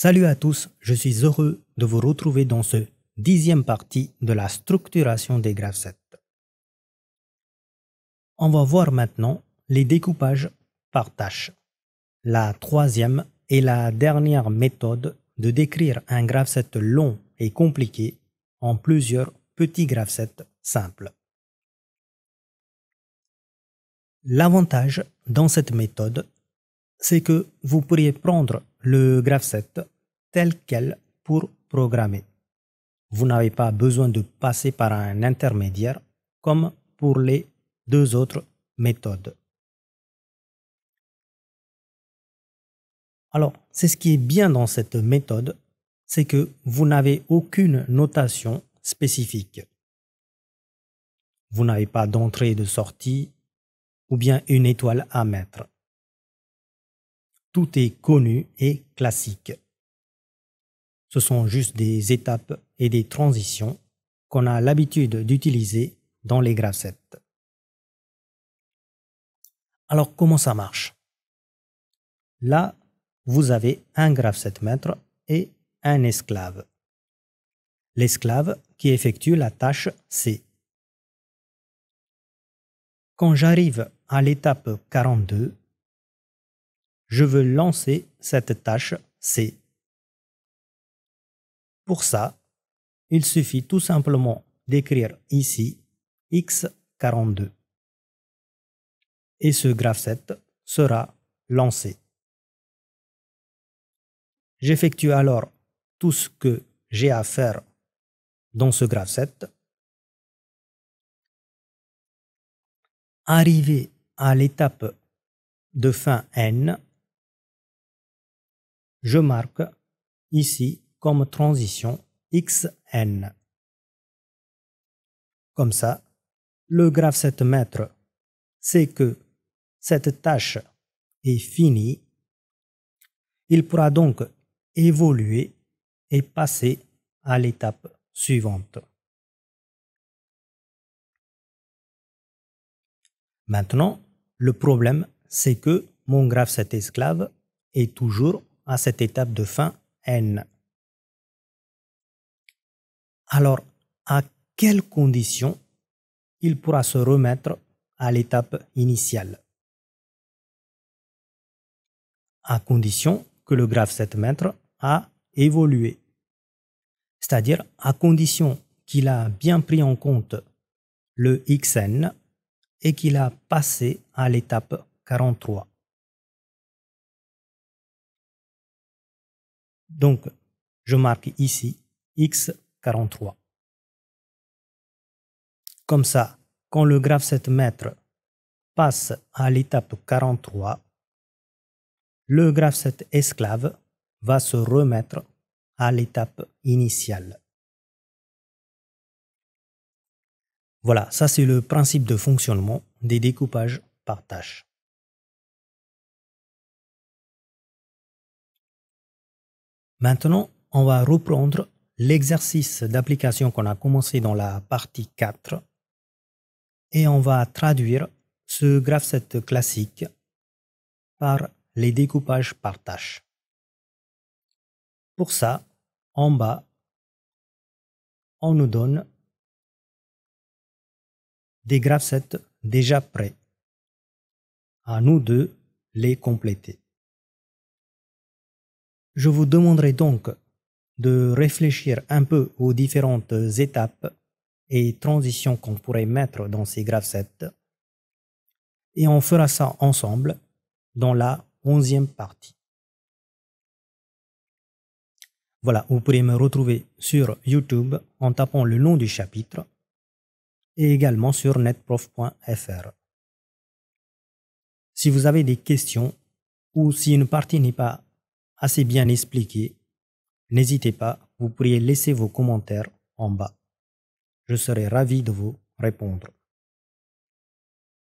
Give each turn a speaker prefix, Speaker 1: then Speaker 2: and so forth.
Speaker 1: Salut à tous, je suis heureux de vous retrouver dans ce dixième partie de la structuration des graphes On va voir maintenant les découpages par tâches. La troisième et la dernière méthode de décrire un graphe long et compliqué en plusieurs petits graphes simples. L'avantage dans cette méthode, c'est que vous pourriez prendre le graph 7 tel quel pour programmer. Vous n'avez pas besoin de passer par un intermédiaire comme pour les deux autres méthodes. Alors, c'est ce qui est bien dans cette méthode, c'est que vous n'avez aucune notation spécifique. Vous n'avez pas d'entrée et de sortie ou bien une étoile à mettre tout est connu et classique. Ce sont juste des étapes et des transitions qu'on a l'habitude d'utiliser dans les graphettes. Alors comment ça marche Là, vous avez un 7 maître et un esclave. L'esclave qui effectue la tâche C. Quand j'arrive à l'étape 42, je veux lancer cette tâche C. Pour ça, il suffit tout simplement d'écrire ici x42. Et ce graph 7 sera lancé. J'effectue alors tout ce que j'ai à faire dans ce graph
Speaker 2: 7. Arrivé
Speaker 1: à l'étape de fin n, je marque ici comme transition xn. Comme ça, le graphe 7 mètres sait que cette tâche est finie. Il pourra donc évoluer et passer à l'étape suivante. Maintenant, le problème, c'est que mon graphe 7 esclave est toujours à cette étape de fin n. Alors, à quelles conditions il pourra se remettre à l'étape initiale À condition que le graphe 7 mètres a évolué, c'est-à-dire à condition qu'il a bien pris en compte le xn et qu'il a passé à l'étape 43. Donc, je marque ici x43. Comme ça, quand le graphe 7 mètres passe à l'étape 43, le graphe 7 esclave va se remettre à l'étape initiale. Voilà, ça c'est le principe de fonctionnement des découpages
Speaker 2: par tâche.
Speaker 1: Maintenant, on va reprendre l'exercice d'application qu'on a commencé dans la partie 4 et on va traduire ce graph classique par les découpages par tâches. Pour ça, en bas, on nous donne
Speaker 2: des graphsets déjà prêts.
Speaker 1: À nous deux, les compléter. Je vous demanderai donc de réfléchir un peu aux différentes étapes et transitions qu'on pourrait mettre dans ces graphes Et on fera ça ensemble dans la onzième partie. Voilà, vous pourrez me retrouver sur YouTube en tapant le nom du chapitre et également sur netprof.fr. Si vous avez des questions ou si une partie n'est pas assez bien expliqué. N'hésitez pas, vous pourriez laisser vos commentaires en bas. Je serai ravi de vous répondre.